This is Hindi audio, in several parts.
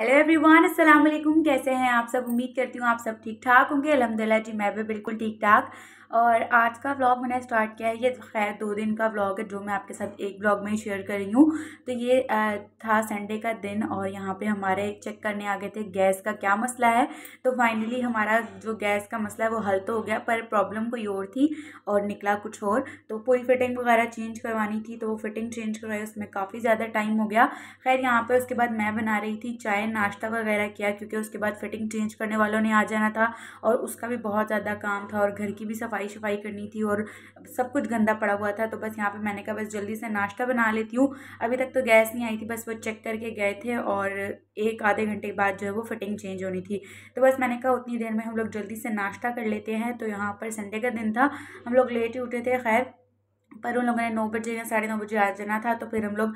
हेलो एवरीवन अस्सलाम वालेकुम कैसे हैं आप सब उम्मीद करती हूँ आप सब ठीक ठाक होंगे अलहमदिल्ला जी मैं भी बिल्कुल ठीक ठाक और आज का व्लॉग मैंने स्टार्ट किया है ये खैर दो दिन का व्लॉग है जो मैं आपके साथ एक व्लॉग में ही शेयर कर रही हूँ तो ये था संडे का दिन और यहाँ पे हमारे चेक करने आ गए थे गैस का क्या मसला है तो फाइनली हमारा जो गैस का मसला है वो हल तो हो गया पर प्रॉब्लम कोई और थी और निकला कुछ और तो पूरी फिटिंग वगैरह चेंज करवानी थी तो वो फिटिंग चेंज करवाई उसमें काफ़ी ज़्यादा टाइम हो गया खैर यहाँ पर उसके बाद मैं बना रही थी चाय नाश्ता वगैरह किया क्योंकि उसके बाद फिटिंग चेंज करने वालों ने आ जाना था और उसका भी बहुत ज़्यादा काम था और घर की भी सफाई सफाई शफाई करनी थी और सब कुछ गंदा पड़ा हुआ था तो बस यहाँ पे मैंने कहा बस जल्दी से नाश्ता बना लेती हूँ अभी तक तो गैस नहीं आई थी बस वो चेक करके गए थे और एक आधे घंटे के बाद जो है वो फिटिंग चेंज होनी थी तो बस मैंने कहा उतनी देर में हम लोग जल्दी से नाश्ता कर लेते हैं तो यहाँ पर संडे का दिन था हम लोग लेट ही उठे थे खैर पर उन लोगों ने नौ बजे या साढ़े नौ बजे आ जाना था तो फिर हम लोग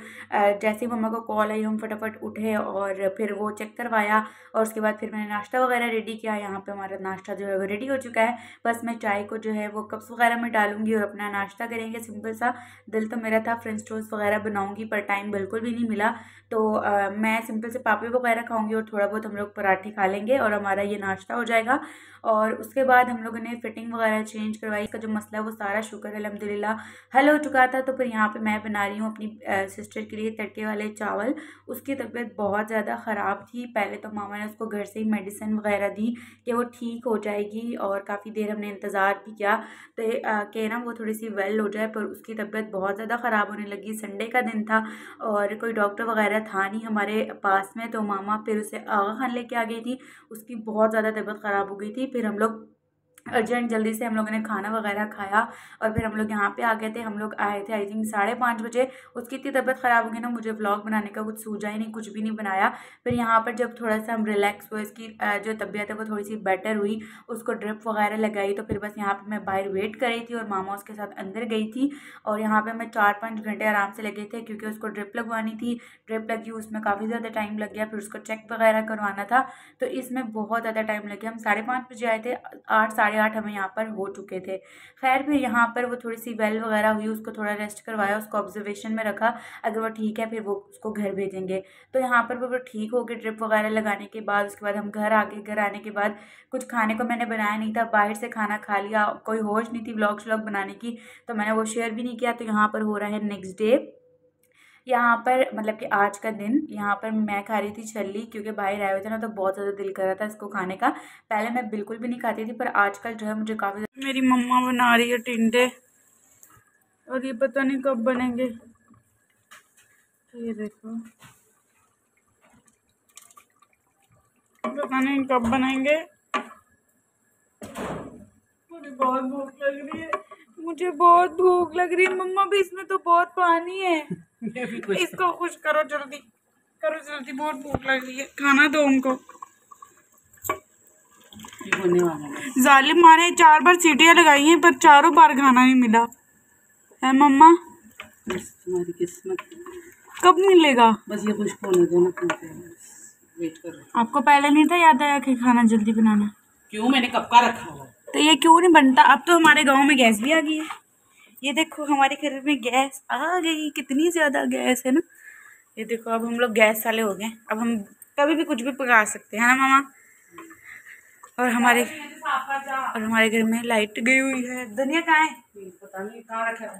जैसे ही मम्मा को कॉल आई हम फटाफट उठे और फिर वो चेक करवाया और उसके बाद फिर मैंने नाश्ता वगैरह रेडी किया यहाँ पे हमारा नाश्ता जो है वो रेडी हो चुका है बस मैं चाय को जो है वो कप्स वगैरह में डालूंगी और अपना नाश्ता करेंगे सिंपल सा दिल तो मेरा था फ्रेंच टोस्ट वगैरह बनाऊँगी पर टाइम बिल्कुल भी नहीं मिला तो आ, मैं सिंपल से पापे वगैरह खाऊँगी और थोड़ा बहुत हम लोग पराठे खा लेंगे और हमारा ये नाश्ता हो जाएगा और उसके बाद हम लोगों ने फिटिंग वगैरह चेंज करवाई इसका जो मसला है वो सारा शुक्र अलहमदिल्ला हल हो चुका था तो फिर यहाँ पे मैं बना रही हूँ अपनी सिस्टर के लिए तड़के वाले चावल उसकी तबीयत बहुत ज़्यादा ख़राब थी पहले तो मामा ने उसको घर से ही मेडिसिन वगैरह दी कि वो ठीक हो जाएगी और काफ़ी देर हमने इंतज़ार भी किया तो कह ना वो थोड़ी सी वेल हो जाए पर उसकी तबीयत बहुत ज़्यादा ख़राब होने लगी संडे का दिन था और कोई डॉक्टर वगैरह था नहीं हमारे पास में तो मामा फिर उसे आगा खान लेके आ गई थी उसकी बहुत ज़्यादा तबीयत ख़राब हो गई थी फिर हम लोग अर्जेंट जल्दी से हम लोगों ने खाना वगैरह खाया और फिर हम लोग यहाँ पे आ गए थे हम लोग आए थे आई थिंक साढ़े पाँच बजे उसकी इतनी तबीयत ख़राब हो गई ना मुझे व्लॉग बनाने का कुछ सूझा ही नहीं कुछ भी नहीं बनाया फिर यहाँ पर जब थोड़ा सा हम रिलैक्स हुए इसकी जो तबीयत है वो थोड़ी सी बेटर हुई उसको ड्रिप वगैरह लगाई तो फिर बस यहाँ पर मैं बाहर वेट कर रही थी और मामा उसके साथ अंदर गई थी और यहाँ पर मैं चार पाँच घंटे आराम से लगे थे क्योंकि उसको ड्रिप लगवानी थी ड्रिप लगी उसमें काफ़ी ज़्यादा टाइम लग गया फिर उसको चेक वगैरह करवाना था तो इसमें बहुत ज़्यादा टाइम लग गया हम साढ़े बजे आए थे आठ साढ़े आठ हमें यहाँ पर हो चुके थे खैर फिर यहाँ पर वो थोड़ी सी वेल वगैरह हुई उसको थोड़ा रेस्ट करवाया उसको ऑब्जर्वेशन में रखा अगर वो ठीक है फिर वो उसको घर भेजेंगे तो यहाँ पर वो ठीक हो गए ड्रिप वगैरह लगाने के बाद उसके बाद हम घर आ गए घर आने के बाद कुछ खाने को मैंने बनाया नहीं था बाहर से खाना खा लिया कोई होश नहीं थी ब्लॉग श्लॉग बनाने की तो मैंने वो शेयर भी नहीं किया तो यहाँ पर हो रहा है नेक्स्ट डे यहाँ पर मतलब कि आज का दिन यहाँ पर मैं खा रही थी छल्ली क्योंकि बाहर आए हुए थे ना तो बहुत ज़्यादा दिल कर रहा था इसको खाने का पहले मैं बिल्कुल भी नहीं खाती थी पर आजकल जो है मुझे काफ़ी मेरी मम्मा बना रही है टिंडे और ये पता नहीं कब बनेंगे ये देखो पता नहीं कब बनाएंगे मुझे बहुत भूख लग रही है मुझे बहुत भूख लग रही है मम्मा भी इसमें तो बहुत पानी है इसको खुश करो जल्दी करो जल्दी बहुत भूख लग रही है खाना दो उनको जालिम मारे चार बार सीटियाँ लगाई हैं पर चारों बार खाना नहीं मिला है मम्मा तुम्हारी किस्मत कब मिलेगा बस ये खुश होने दो ना वेट आपको पहले नहीं था याद आया कि खाना जल्दी बनाना क्यों मैंने कब का रखा हुआ तो ये क्यों नहीं बनता अब तो हमारे गांव में गैस भी आ गई है ये देखो हमारे घर में गैस आ गई कितनी ज़्यादा गैस है ना ये देखो अब हम लोग गैस वाले हो गए अब हम कभी भी कुछ भी पका सकते हैं ना मामा और हमारे और हमारे घर में लाइट गई हुई है धनिया कहाँ है पता नहीं कहाँ रखा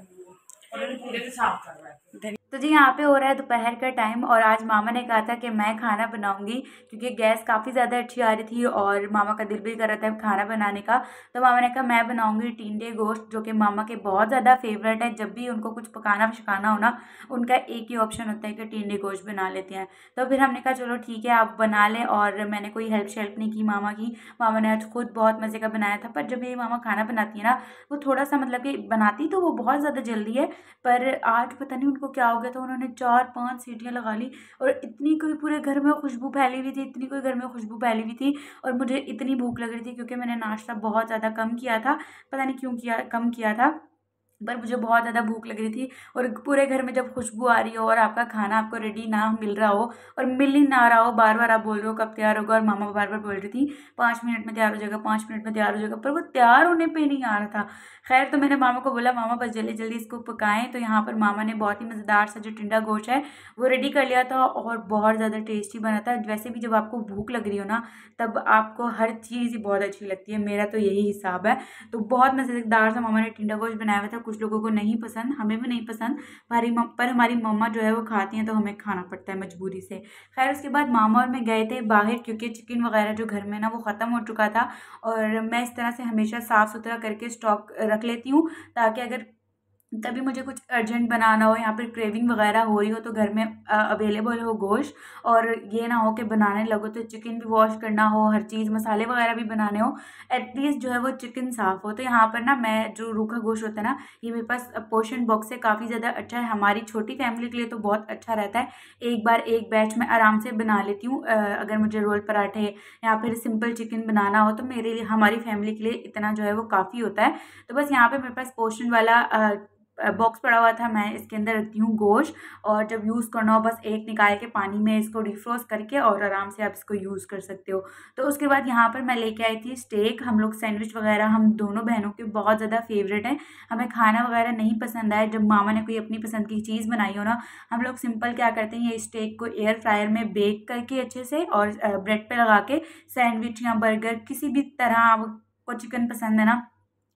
है तो जी यहाँ पे हो रहा है दोपहर का टाइम और आज मामा ने कहा था कि मैं खाना बनाऊंगी क्योंकि गैस काफ़ी ज़्यादा अच्छी आ रही थी और मामा का दिल भी कर रहा था खाना बनाने का तो मामा ने कहा मैं बनाऊंगी टिंडे गोश्त जो कि मामा के बहुत ज़्यादा फेवरेट है जब भी उनको कुछ पकाना पकाना होना उनका एक ही ऑप्शन होता है कि टिंडे गोश्त बना लेते हैं तो फिर हमने कहा चलो ठीक है आप बना लें और मैंने कोई हेल्प शेल्प नहीं की मामा की मामा ने आज खुद बहुत मज़े का बनाया था पर जब मेरी मामा खाना बनाती है ना वो थोड़ा सा मतलब कि बनाती तो वो बहुत ज़्यादा जल्दी है पर आज पता नहीं उनका उनको क्या हो गया था उन्होंने चार पांच सीटियाँ लगा ली और इतनी कोई पूरे घर में खुशबू फैली हुई थी इतनी कोई घर में खुशबू फैली हुई थी और मुझे इतनी भूख लग रही थी क्योंकि मैंने नाश्ता बहुत ज़्यादा कम किया था पता नहीं क्यों किया कम किया था पर मुझे बहुत ज़्यादा भूख लग रही थी और पूरे घर में जब खुशबू आ रही हो और आपका खाना आपको रेडी ना मिल रहा हो और मिल ही ना रहा हो बार बार आप बोल रहे हो कब तैयार होगा और मामा बार बार बोल रही थी पाँच मिनट में तैयार हो जाएगा पाँच मिनट में तैयार हो जाएगा पर वो तैयार होने पर नहीं आ रहा था खैर तो मैंने मामा को बोला मामा बस जल्दी जल्दी इसको पकाएं तो यहाँ पर मामा ने बहुत ही मज़ेदार सा जो टिंडा गोश्त है वो रेडी कर लिया था और बहुत ज़्यादा टेस्टी बना था वैसे भी जब आपको भूख लग रही हो ना तब आपको हर चीज़ ही बहुत अच्छी लगती है मेरा तो यही हिसाब है तो बहुत मज़ेदार सा मामा ने टिंडा गोश्त बनाया हुआ था कुछ लोगों को नहीं पसंद हमें भी नहीं पसंद हमारी पर हमारी मम्मा जो है वो खाती हैं तो हमें खाना पड़ता है मजबूरी से खैर उसके बाद मामा और मैं गए थे बाहर क्योंकि चिकन वगैरह जो घर में ना वो ख़त्म हो चुका था और मैं इस तरह से हमेशा साफ़ सुथरा करके स्टॉक रख लेती हूँ ताकि अगर तभी मुझे कुछ अर्जेंट बनाना हो यहाँ पर क्रेविंग वगैरह हो रही हो तो घर में अवेलेबल हो गोश्त और ये ना हो कि बनाने लगो तो चिकन भी वॉश करना हो हर चीज़ मसाले वगैरह भी बनाने हो एटलीस्ट जो है वो चिकन साफ़ हो तो यहाँ पर ना मैं जो रूखा गोश्त होता है ना ये मेरे पास पोशन बॉक्स से काफ़ी ज़्यादा अच्छा है हमारी छोटी फैमिली के लिए तो बहुत अच्छा रहता है एक बार एक बैच में आराम से बना लेती हूँ अगर मुझे रोल पराठे या फिर सिंपल चिकन बनाना हो तो मेरे लिए हमारी फैमिली के लिए इतना जो है वो काफ़ी होता है तो बस यहाँ पर मेरे पास पोशन वाला बॉक्स पड़ा हुआ था मैं इसके अंदर रखती हूँ गोश्त और जब यूज़ करना हो बस एक निकाल के पानी में इसको डिफ्रोज करके और आराम से आप इसको यूज़ कर सकते हो तो उसके बाद यहाँ पर मैं लेके आई थी स्टेक हम लोग सैंडविच वगैरह हम दोनों बहनों के बहुत ज़्यादा फेवरेट हैं हमें खाना वगैरह नहीं पसंद आया जब मामा ने कोई अपनी पसंद की चीज़ बनाई हो ना हम लोग सिंपल क्या करते हैं ये स्टेक को एयर फ्रायर में बेक करके अच्छे से और ब्रेड पर लगा के सैंडविच या बर्गर किसी भी तरह आपको चिकन पसंद है ना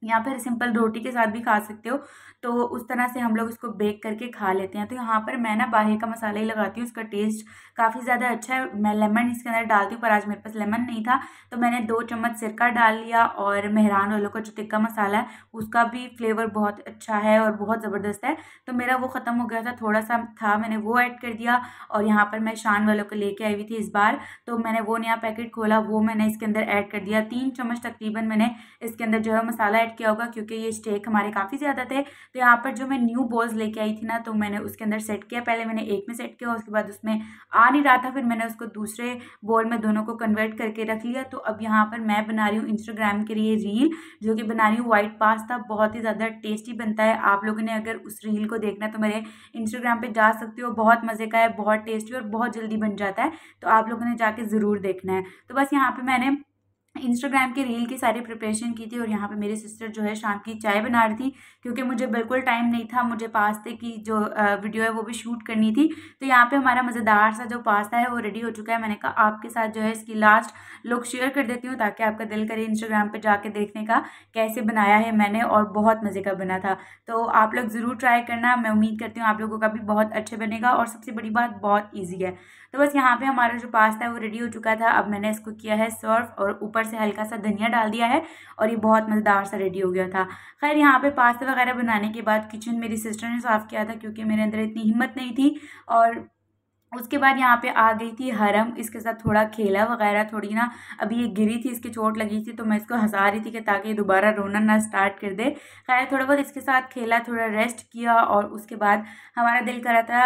या फिर सिंपल रोटी के साथ भी खा सकते हो तो उस तरह से हम लोग इसको बेक करके खा लेते हैं तो यहाँ पर मैं ना बाहर का मसाला ही लगाती हूँ उसका टेस्ट काफ़ी ज़्यादा अच्छा है मैं लेमन इसके अंदर डालती हूँ पर आज मेरे पास लेमन नहीं था तो मैंने दो चम्मच सिरका डाल लिया और मेहरान वालों का जो टिक्का मसाला है उसका भी फ्लेवर बहुत अच्छा है और बहुत ज़बरदस्त है तो मेरा वो ख़त्म हो गया था थोड़ा सा था मैंने वो ऐड कर दिया और यहाँ पर मैं शान वालों को लेके आई हुई थी इस बार तो मैंने वो नया पैकेट खोला वो मैंने इसके अंदर ऐड कर दिया तीन चम्मच तकरीबन मैंने इसके अंदर जो है मसाला ऐड किया होगा क्योंकि ये स्टेक हमारे काफ़ी ज़्यादा थे तो यहाँ पर जो मैं न्यू बॉल्स लेके आई थी ना तो मैंने उसके अंदर सेट किया पहले मैंने एक में सेट किया उसके बाद उसमें आ नहीं रहा था फिर मैंने उसको दूसरे बॉल में दोनों को कन्वर्ट करके रख लिया तो अब यहाँ पर मैं बना रही हूँ इंस्टाग्राम के लिए रील जो कि बना रही हूँ वाइट पास्ता बहुत ही ज़्यादा टेस्टी बनता है आप लोगों ने अगर उस रील को देखना है तो मेरे इंस्टाग्राम पर जा सकते हो बहुत मज़े का है बहुत टेस्टी और बहुत जल्दी बन जाता है तो आप लोगों ने जाके ज़रूर देखना है तो बस यहाँ पर मैंने इंस्टाग्राम के रील की सारी प्रिपरेशन की थी और यहाँ पे मेरी सिस्टर जो है शाम की चाय बना रही थी क्योंकि मुझे बिल्कुल टाइम नहीं था मुझे पास्ते की जो वीडियो है वो भी शूट करनी थी तो यहाँ पे हमारा मज़ेदार सा जो पास्ता है वो रेडी हो चुका है मैंने कहा आपके साथ जो है इसकी लास्ट लुक शेयर कर देती हूँ ताकि आपका दिल करे इंस्टाग्राम पर जाके देखने का कैसे बनाया है मैंने और बहुत मज़े का बना था तो आप लोग ज़रूर ट्राई करना मैं उम्मीद करती हूँ आप लोगों का भी बहुत अच्छे बनेगा और सबसे बड़ी बात बहुत ईजी है तो बस यहाँ पे हमारा जो पास्ता है वो रेडी हो चुका था अब मैंने इसको किया है सर्व और ऊपर से हल्का सा धनिया डाल दिया है और ये बहुत मज़ेदार सा रेडी हो गया था खैर यहाँ पे पास्ता वगैरह बनाने के बाद किचन मेरी सिस्टर ने साफ़ किया था क्योंकि मेरे अंदर इतनी हिम्मत नहीं थी और उसके बाद यहाँ पे आ गई थी हरम इसके साथ थोड़ा खेला वगैरह थोड़ी ना अभी ये गिरी थी इसकी चोट लगी थी तो मैं इसको हंसा रही थी कि ताकि ये दोबारा रोना ना स्टार्ट कर दे खैर थोड़ा बहुत इसके साथ खेला थोड़ा रेस्ट किया और उसके बाद हमारा दिल करा था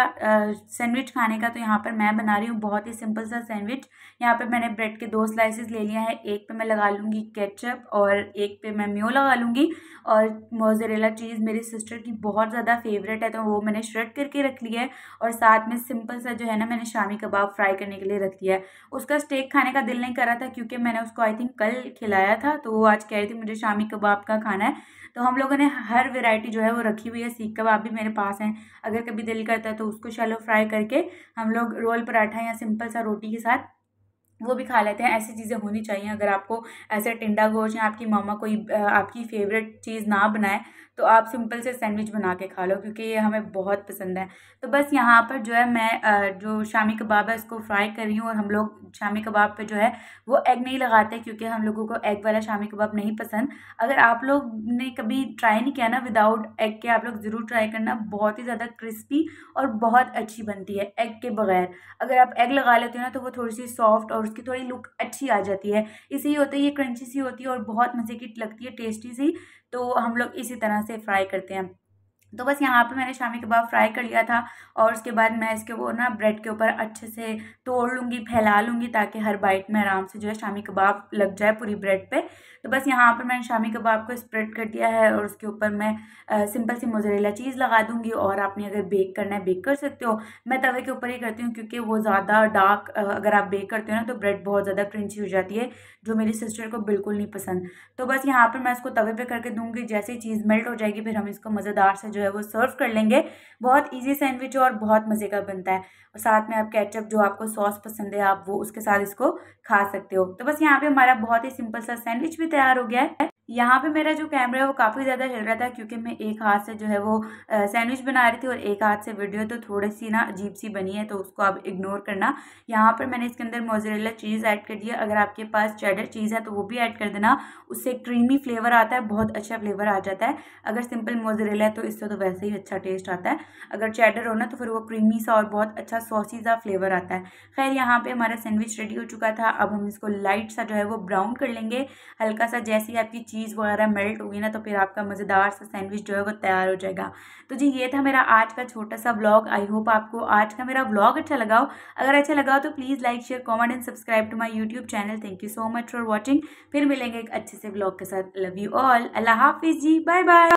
सैंडविच खाने का तो यहाँ पर मैं बना रही हूँ बहुत ही सिंपल सा सैंडविच यहाँ पर मैंने ब्रेड के दो स्लाइसिस ले लिया है एक पर मैं लगा लूँगी केचप और एक पर मैं म्यो लगा लूँगी और मोजरेला चीज़ मेरी सिस्टर की बहुत ज़्यादा फेवरेट है तो वो मैंने श्रेड करके रख ली है और साथ में सिंपल सा जो है ना मैंने शामी कबाब फ्राई करने के लिए रख दिया है उसका स्टेक खाने का दिल नहीं कर रहा था क्योंकि मैंने उसको आई थिंक कल खिलाया था तो वो आज कह रही थी मुझे शामी कबाब का खाना है तो हम लोगों ने हर वेराइटी जो है वो रखी हुई है सीख कबाब भी मेरे पास हैं अगर कभी दिल करता है तो उसको शैलो फ्राई करके हम लोग रोल पराठा या सिंपल सा रोटी के साथ वो भी खा लेते हैं ऐसी चीज़ें होनी चाहिए अगर आपको ऐसे टिंडा गोश्त या आपकी मामा कोई आपकी फेवरेट चीज़ ना बनाए तो आप सिंपल से सैंडविच बना के खा लो क्योंकि ये हमें बहुत पसंद है तो बस यहाँ पर जो है मैं जो शामी कबाब है इसको फ्राई कर रही हूँ और हम लोग शामी कबाब पे जो है वो एग नहीं लगाते क्योंकि हम लोगों को एग वाला शामी कबाब नहीं पसंद अगर आप लोग ने कभी ट्राई नहीं किया ना विदाउट एग के आप लोग ज़रूर ट्राई करना बहुत ही ज़्यादा क्रिस्पी और बहुत अच्छी बनती है एग के बगैर अगर आप एग लगा लेते हो ना तो वो थोड़ी सी सॉफ्ट और उसकी थोड़ी लुक अच्छी आ जाती है इसी है ये क्रंची सी होती है और बहुत मज़े की लगती है टेस्टी सी तो हम लोग इसी तरह से फ्राई करते हैं तो बस यहाँ पे मैंने शामी कबाब फ्राई कर लिया था और उसके बाद मैं इसके वो ना ब्रेड के ऊपर अच्छे से तोड़ लूँगी फैला लूँगी ताकि हर बाइट में आराम से जो है शामी कबाब लग जाए पूरी ब्रेड पे तो बस यहाँ पर मैंने शामी कबाब को स्प्रेड कर दिया है और उसके ऊपर मैं आ, सिंपल सी मोजरेला चीज़ लगा दूँगी और आपने अगर बेक करना है बेक कर सकते हो मैं तवे के ऊपर ही करती हूँ क्योंकि वो ज़्यादा डार्क अगर आप बेक करते हो ना तो ब्रेड बहुत ज़्यादा क्रंची हो जाती है जो मेरी सिस्टर को बिल्कुल नहीं पसंद तो बस यहाँ पर मैं इसको तवे पर करके दूँगी जैसे चीज़ मेल्ट हो जाएगी फिर हम इसको मज़ेदार से जो जो है वो सर्व कर लेंगे बहुत इजी सैंडविच और बहुत मज़े का बनता है और साथ में आप कैचअप जो आपको सॉस पसंद है आप वो उसके साथ इसको खा सकते हो तो बस यहाँ पे हमारा बहुत ही सिंपल सा सैंडविच भी तैयार हो गया है यहाँ पे मेरा जो कैमरा है वो काफ़ी ज़्यादा हिल रहा था क्योंकि मैं एक हाथ से जो है वो सैंडविच बना रही थी और एक हाथ से वीडियो तो थोड़ी सी ना अजीब सी बनी है तो उसको आप इग्नोर करना यहाँ पर मैंने इसके अंदर मोजरेला चीज़ ऐड कर दिया अगर आपके पास चेडर चीज़ है तो वो भी ऐड कर देना उससे क्रीमी फ्लेवर आता है बहुत अच्छा फ्लेवर आ जाता है अगर सिंपल मोजरेला है तो इससे तो वैसे ही अच्छा टेस्ट आता है अगर चैडर हो ना तो फिर वो क्रीमी सा और बहुत अच्छा सॉसी सा फ्लेवर आता है खैर यहाँ पर हमारा सैंडविच रेडी हो चुका था अब हम इसको लाइट सा जो है वो ब्राउन कर लेंगे हल्का सा जैसी आपकी चीज़ चीज़ वगैरह मेल्ट होगी ना तो फिर आपका मज़ेदार सा सैंडविच जो है वो तैयार हो जाएगा तो जी ये था मेरा आज का छोटा सा ब्लॉग आई होप आपको आज का मेरा ब्लॉग अच्छा लगा हो अगर अच्छा लगा हो तो please like share comment and subscribe to my YouTube channel thank you so much for watching फिर मिलेंगे एक अच्छे से ब्लॉग के साथ लव यू ऑल अल्लाह हाफिज़ जी बाय बाय